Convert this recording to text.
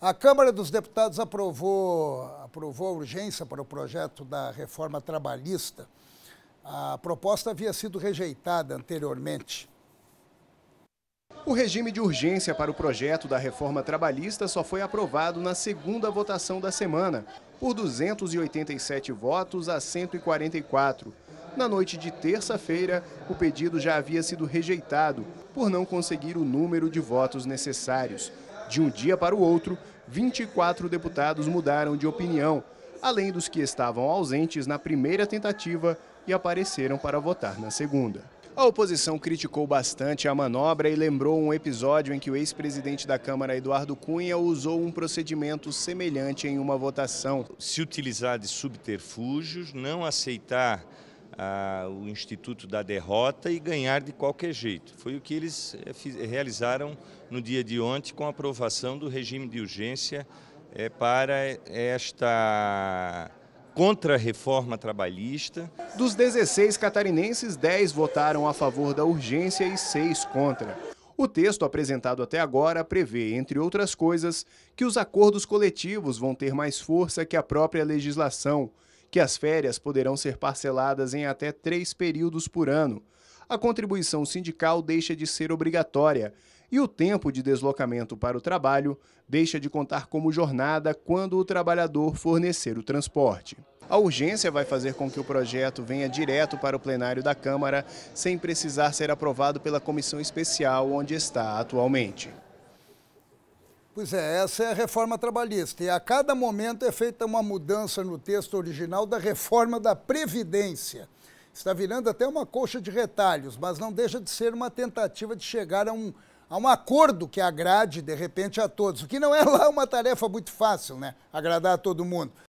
A Câmara dos Deputados aprovou, aprovou a urgência para o projeto da reforma trabalhista. A proposta havia sido rejeitada anteriormente. O regime de urgência para o projeto da reforma trabalhista só foi aprovado na segunda votação da semana, por 287 votos a 144. Na noite de terça-feira, o pedido já havia sido rejeitado por não conseguir o número de votos necessários. De um dia para o outro, 24 deputados mudaram de opinião, além dos que estavam ausentes na primeira tentativa e apareceram para votar na segunda. A oposição criticou bastante a manobra e lembrou um episódio em que o ex-presidente da Câmara, Eduardo Cunha, usou um procedimento semelhante em uma votação. Se utilizar de subterfúgios, não aceitar ah, o Instituto da Derrota e ganhar de qualquer jeito. Foi o que eles eh, realizaram no dia de ontem com a aprovação do regime de urgência eh, para esta contra-reforma a trabalhista. Dos 16 catarinenses, 10 votaram a favor da urgência e 6 contra. O texto apresentado até agora prevê, entre outras coisas, que os acordos coletivos vão ter mais força que a própria legislação, que as férias poderão ser parceladas em até três períodos por ano. A contribuição sindical deixa de ser obrigatória e o tempo de deslocamento para o trabalho deixa de contar como jornada quando o trabalhador fornecer o transporte. A urgência vai fazer com que o projeto venha direto para o plenário da Câmara, sem precisar ser aprovado pela comissão especial onde está atualmente. Pois é, essa é a reforma trabalhista. E a cada momento é feita uma mudança no texto original da reforma da Previdência. Está virando até uma coxa de retalhos, mas não deixa de ser uma tentativa de chegar a um a um acordo que agrade de repente a todos, o que não é lá uma tarefa muito fácil, né? Agradar a todo mundo.